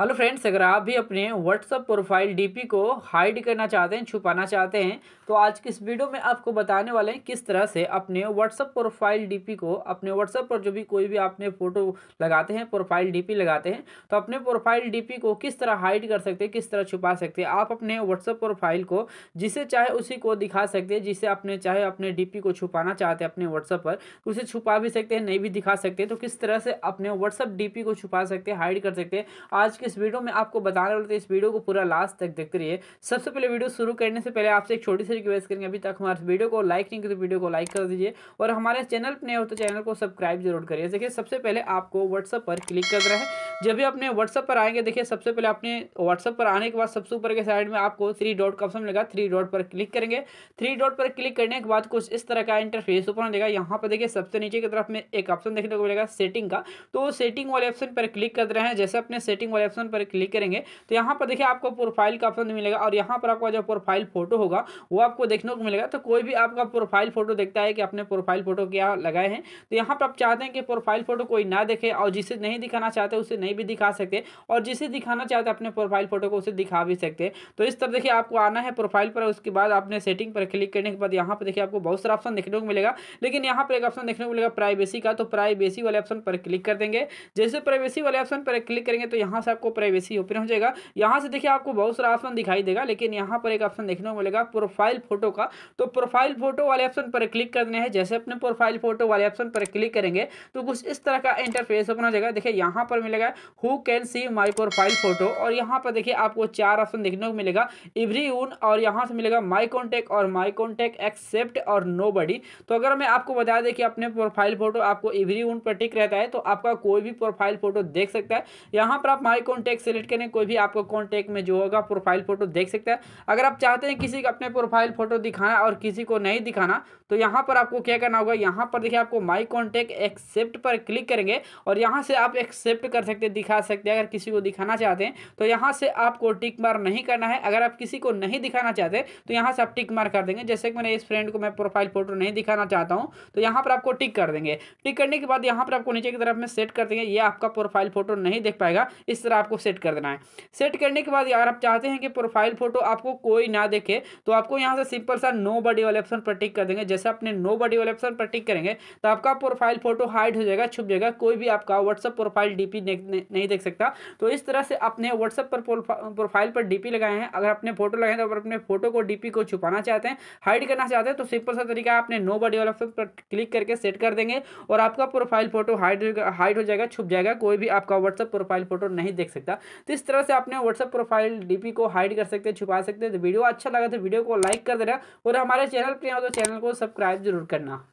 hello friends अगर आप भी अपने व्हाट्सअप प्रोफाइल डीपी को हाइड करना चाहते हैं छुपाना चाहते हैं तो आज की इस वीडियो में आपको बताने वाले हैं किस तरह से अपने व्हाट्सअप प्रोफाइल डीपी को अपने व्हाट्सअप पर जो भी कोई भी आपने फ़ोटो लगाते हैं प्रोफाइल डीपी लगाते हैं तो अपने प्रोफाइल डीपी को किस तरह हाइड कर सकते हैं किस तरह छुपा सकते हैं आप अपने व्हाट्सअप प्रोफाइल को जिसे चाहे उसी को दिखा सकते हैं जिसे अपने चाहे अपने डी को छुपाना चाहते हैं अपने व्हाट्सअप पर उसे छुपा भी सकते हैं नहीं भी दिखा सकते तो किस तरह से अपने व्हाट्सअप डी को छुपा सकते हैं हाइड कर सकते हैं आज की इस वीडियो में आपको बताने वाले थे इस वीडियो को पूरा लास्ट तक देखते रहिए सबसे पहले वीडियो शुरू करने से पहले आपसे एक छोटी सी रिक्वेस्ट करेंगे अभी तक हमारे वीडियो को लाइक नहीं करते तो वीडियो को लाइक कर दीजिए और हमारे चैनल पर नहीं हो तो चैनल को सब्सक्राइब जरूर करिए देखिए सबसे पहले आपको व्हाट्सअप पर क्लिक करना है जब भी अपने व्हाट्सअप पर आएंगे देखिए सबसे पहले अपने व्हाट्सअप पर आने के बाद सबसे ऊपर के साइड में आपको थ्री डॉट का ऑप्शन मिलेगा थ्री डॉट पर क्लिक करेंगे थ्री डॉट पर क्लिक करने के बाद कुछ इस तरह का इंटरफेस ओपन देगा यहाँ पर देखिए सबसे नीचे की तरफ में एक ऑप्शन देखने को मिलेगा सेटिंग का तो सेटिंग वाले ऑप्शन पर क्लिक कर रहे हैं जैसे अपने सेटिंग वाले ऑप्शन पर क्लिक करेंगे तो यहाँ पर देखिए आपको प्रोफाइल का ऑप्शन मिलेगा और यहाँ पर आपका जो प्रोफाइल फोटो होगा वो आपको देखने को मिलेगा तो कोई भी आपका प्रोफाइल फोटो देखता है कि अपने प्रोफाइल फोटो क्या लगाए हैं तो यहाँ पर आप चाहते हैं कि प्रोफाइल फोटो कोई ना देखे और जिसे नहीं दिखाना चाहते उसे नहीं भी दिखा सकते और जिसे दिखाना चाहते अपने प्रोफाइल फोटो को उसे दिखा भी सकते तो इस तरह देखिए आपको आना है प्रोफाइल पर उसके बाद आपने सेटिंग पर क्लिक करने के बाद यहाँ पर देखिए आपको बहुत सारा ऑप्शन देखने को मिलेगा लेकिन यहाँ पर एक ऑप्शन देखने को मिलेगा प्राइवेसी का तो प्राइवेसी वाले ऑप्शन पर क्लिक कर देंगे जैसे प्राइवेसी वाले ऑप्शन पर क्लिक करेंगे तो यहाँ से आपको प्राइवेसी ओपन हो जाएगा यहाँ से देखिए आपको बहुत सारा ऑप्शन दिखाई देगा लेकिन यहाँ पर एक ऑप्शन देखने को मिलेगा प्रोफाइल फोटो का तो प्रोफाइल फोटो वाले ऑप्शन पर क्लिक करने है जैसे अपने प्रोफाइल फोटो वाले ऑप्शन पर क्लिक करेंगे तो कुछ इस तरह का इंटरफेस ओपन हो जाएगा देखिए यहाँ पर मिलेगा who can see my profile photo और यहाँ पर देखिए आपको चार ऑप्शन देखने को मिलेगा इवरी यून और यहाँ से मिलेगा माई कॉन्टेक्ट और माई कॉन्टेक्ट एक्सेप्ट और नो तो अगर मैं आपको बता दें कि अपने प्रोफाइल फोटो आपको इवरी यून पर टिक रहता है तो आपका कोई भी प्रोफाइल फोटो देख सकता है यहाँ पर आप माई कॉन्टेक्ट सेलेक्ट करें कोई भी आपको कॉन्टेक्ट में जो होगा प्रोफाइल फोटो देख सकता है अगर आप चाहते हैं किसी का अपने प्रोफाइल फोटो दिखाना और किसी को नहीं दिखाना तो यहाँ पर आपको क्या करना होगा यहाँ पर देखिए आपको माई कॉन्टेक्ट एक्सेप्ट पर क्लिक करेंगे और यहाँ से आप एक्सेप्ट कर सकते हैं करके दिखा सकते हैं अगर किसी को दिखाना चाहते हैं तो यहाँ से आपको टिक मार नहीं करना है अगर आप किसी को नहीं दिखाना चाहते तो यहाँ से आप टिक मार कर देंगे जैसे कि मैंने इस फ्रेंड को मैं प्रोफाइल फोटो नहीं दिखाना चाहता हूँ तो यहाँ पर आपको टिक कर देंगे टिक करने के बाद यहाँ पर आपको नीचे की तरफ में सेट कर देंगे ये आपका प्रोफाइल फोटो नहीं देख पाएगा इस तरह आपको सेट कर देना है सेट करने के बाद अगर आप चाहते हैं कि प्रोफाइल फोटो आपको कोई ना देखे तो आपको यहाँ से सिंपल सा नो बडी वाले ऑप्शन पर टिक कर देंगे जैसे अपने नो बडी वाले ऑप्शन पर टिक करेंगे तो आपका प्रोफाइल फोटो हाइड हो जाएगा छुप जाएगा कोई भी आपका व्हाट्सअप प्रोफाइल डीपी नहीं देख सकता तो इस तरह से अपने व्हाट्सएप पर प्रोफाइल पर डीपी लगाए हैं अगर अपने फोटो लगाए तो अपने फोटो को डीपी को छुपाना चाहते हैं हाइड करना चाहते हैं तो सिंपल सा तरीका आपने नो बॉडी वाला पर क्लिक करके सेट कर देंगे और आपका प्रोफाइल फोटो हाइड हाइड हो जाएगा छुप जाएगा कोई भी आपका व्हाट्सएप प्रोफाइल फोटो नहीं देख सकता तो इस तरह से अपने व्हाट्सएप प्रोफाइल डीपी को हाइड कर सकते हैं छुपा सकते हैं तो वीडियो अच्छा लगा तो वीडियो को लाइक कर देना और हमारे चैनल पर तो चैनल को सब्सक्राइब जरूर करना